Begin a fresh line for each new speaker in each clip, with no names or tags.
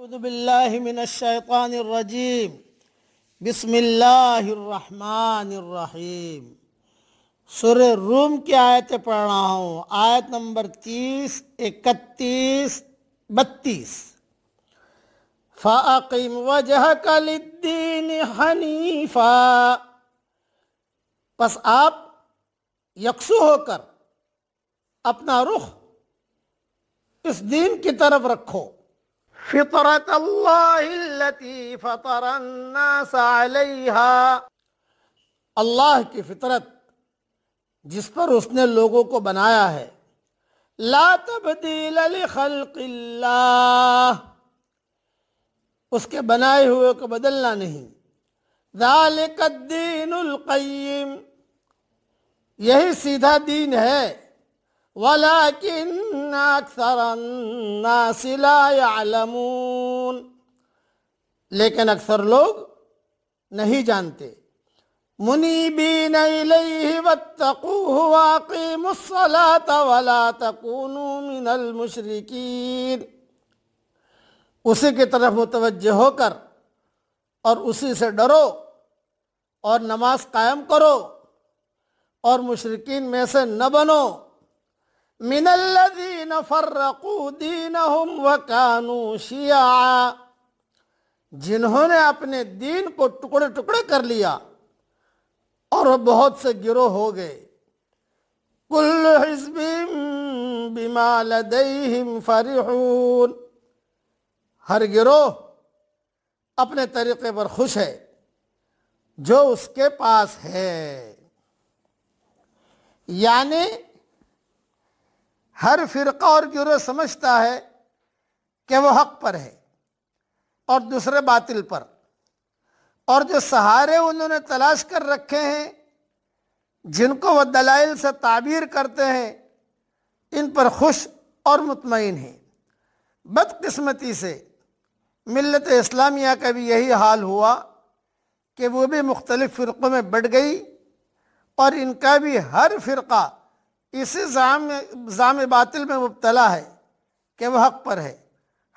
اعوذ باللہ من الشیطان الرجیم بسم اللہ الرحمن الرحیم سر روم کی آیتیں پڑھ رہا ہوں آیت نمبر تیس اکتیس بتیس فَأَقِمْ وَجْهَكَ لِلدِّينِ حنی پس آپ یکسو ہو کر اپنا رخ اس دین کی طرف رکھو فطرت اللہ فتر اللہ کی فطرت جس پر اس نے لوگوں کو بنایا ہے لا تبدیل لخلق اللہ اس کے بنائے ہوئے کو بدلنا نہیں ذالک الدین القیم یہی سیدھا دین ہے ولكن اکثر الناس لا یعلمون لیکن اکثر لوگ نہیں جانتے منیبین الیہ واتقوه واقیم الصلاة ولا تکونوا من المشرکین اسی کی طرف متوجہ ہو کر اور اسی سے ڈرو اور نماز قائم کرو اور مشرقین میں سے نہ بنو من الذین فرقوا دینهم وکانوا شيعا جنہوں نے اپنے دین کو ٹکڑے ٹکڑے کر لیا اور وہ بہت سے گروہ ہو گئے کل حزب بما لدیہم فرحون ہر گروہ اپنے طریقے پر خوش ہے جو اس کے پاس ہے یعنی ہر فرقہ اور گروہ سمجھتا ہے کہ وہ حق پر ہے اور دوسرے باطل پر اور جو سہارے انہوں نے تلاش کر رکھے ہیں جن کو وہ دلائل سے تعبیر کرتے ہیں ان پر خوش اور مطمئن ہیں بدقسمتی سے ملت اسلامیہ کا بھی یہی حال ہوا کہ وہ بھی مختلف فرقوں میں بٹ گئی اور ان کا بھی ہر فرقہ اسی ضام ضام باطل میں مبتلا ہے کہ وہ حق پر ہے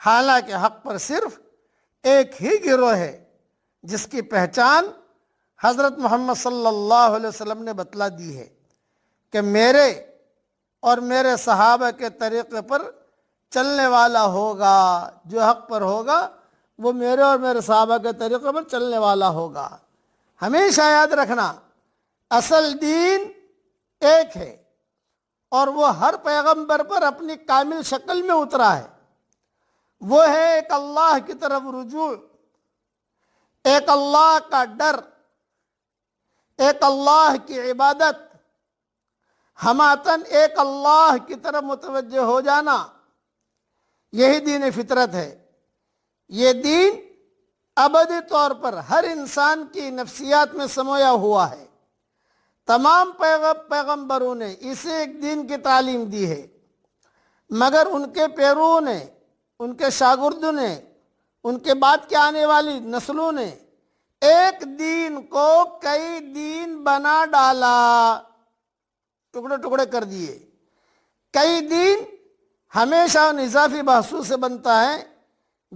حالانکہ حق پر صرف ایک ہی گروہ ہے جس کی پہچان حضرت محمد صلی اللہ علیہ وسلم نے بتلا دی ہے کہ میرے اور میرے صحابہ کے طریقے پر چلنے والا ہوگا جو حق پر ہوگا وہ میرے اور میرے صحابہ کے طریقے پر چلنے والا ہوگا ہمیشہ یاد رکھنا اصل دین ایک ہے اور وہ ہر پیغمبر پر اپنی کامل شکل میں اترا ہے وہ ہے ایک اللہ کی طرف رجوع ایک اللہ کا ڈر ایک اللہ کی عبادت ہماتن ایک اللہ کی طرف متوجہ ہو جانا یہی دین فطرت ہے یہ دین ابدی طور پر ہر انسان کی نفسیات میں سمویا ہوا ہے تمام پیغمبروں نے اسے ایک دن کی تعلیم دی ہے مگر ان کے پیرو نے ان کے شاگردوں نے ان کے بعد کے آنے والی نسلوں نے ایک دین کو کئی دین بنا ڈالا ٹکڑے ٹکڑے کر دیے کئی دین ہمیشہ ان اضافی بحثوں سے بنتا ہے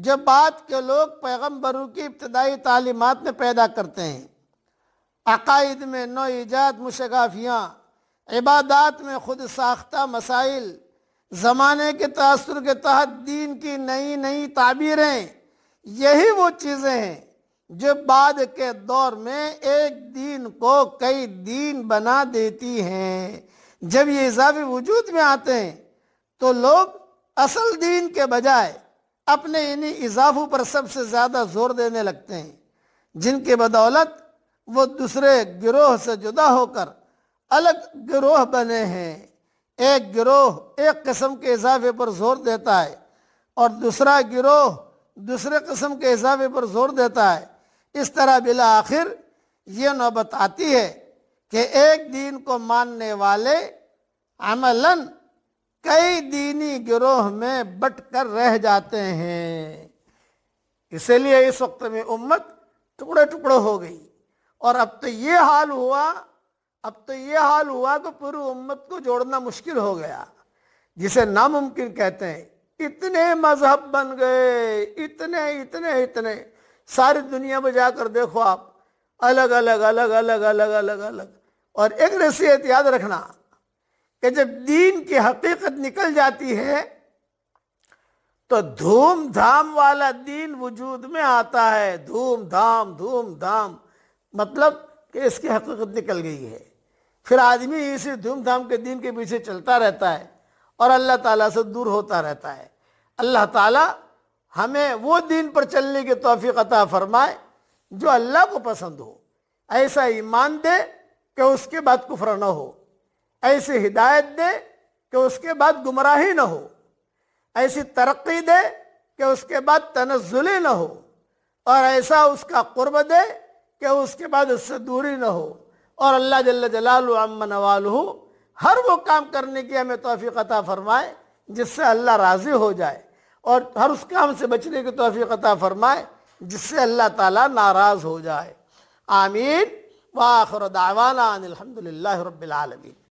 جب بات کے لوگ پیغمبروں کی ابتدائی تعلیمات میں پیدا کرتے ہیں عقائد میں نو ایجاد مشغافیاں عبادات میں خود ساختہ مسائل زمانے کے تاثر کے تحت دین کی نئی نئی تعبیریں یہی وہ چیزیں ہیں جو بعد کے دور میں ایک دین کو کئی دین بنا دیتی ہیں جب یہ اضافی وجود میں آتے ہیں تو لوگ اصل دین کے بجائے اپنے انہی اضافوں پر سب سے زیادہ زور دینے لگتے ہیں جن کے بدولت وہ دوسرے گروہ سے جدا ہو کر الگ گروہ بنے ہیں ایک گروہ ایک قسم کے اضافے پر زور دیتا ہے اور دوسرا گروہ دوسرے قسم کے اضافے پر زور دیتا ہے اس طرح بالآخر یہ نوبت آتی ہے کہ ایک دین کو ماننے والے عملاً کئی دینی گروہ میں بٹ کر رہ جاتے ہیں اسی لیے اس وقت میں امت ٹکڑے ٹکڑے ہو گئی اور اب تو یہ حال ہوا اب تو یہ حال ہوا کہ پوری امت کو جوڑنا مشکل ہو گیا جسے ناممکن کہتے ہیں اتنے مذہب بن گئے اتنے اتنے اتنے ساری دنیا میں جا کر دیکھو آپ الگ الگ الگ الگ الگ الگ الگ اور ایک نصیحت یاد رکھنا کہ جب دین کی حقیقت نکل جاتی ہے تو دھوم دھام والا دین وجود میں آتا ہے دھوم دھام دھوم دھام مطلب کہ اس کی حقیقت نکل گئی ہے پھر آدمی اسی دھوم دھام کے دین کے پیچھے چلتا رہتا ہے اور اللہ تعالیٰ سے دور ہوتا رہتا ہے اللہ تعالیٰ ہمیں وہ دین پر چلنے کی توفیق عطا فرمائے جو اللہ کو پسند ہو ایسا ایمان دے کہ اس کے بعد کفر نہ ہو ایسی ہدایت دے کہ اس کے بعد گمراہی نہ ہو ایسی ترقی دے کہ اس کے بعد تنزلی نہ ہو اور ایسا اس کا قرب دے کہ اس کے بعد اس سے دوری نہ ہو اور اللہ جل جلال المََ نوال ہر وہ کام کرنے کی ہمیں توفیق عطا فرمائے جس سے اللہ راضی ہو جائے اور ہر اس کام سے بچنے کی توفیق عطا فرمائے جس سے اللہ تعالیٰ ناراض ہو جائے آمین وآخر دعوانا ان الحمد رب العالمین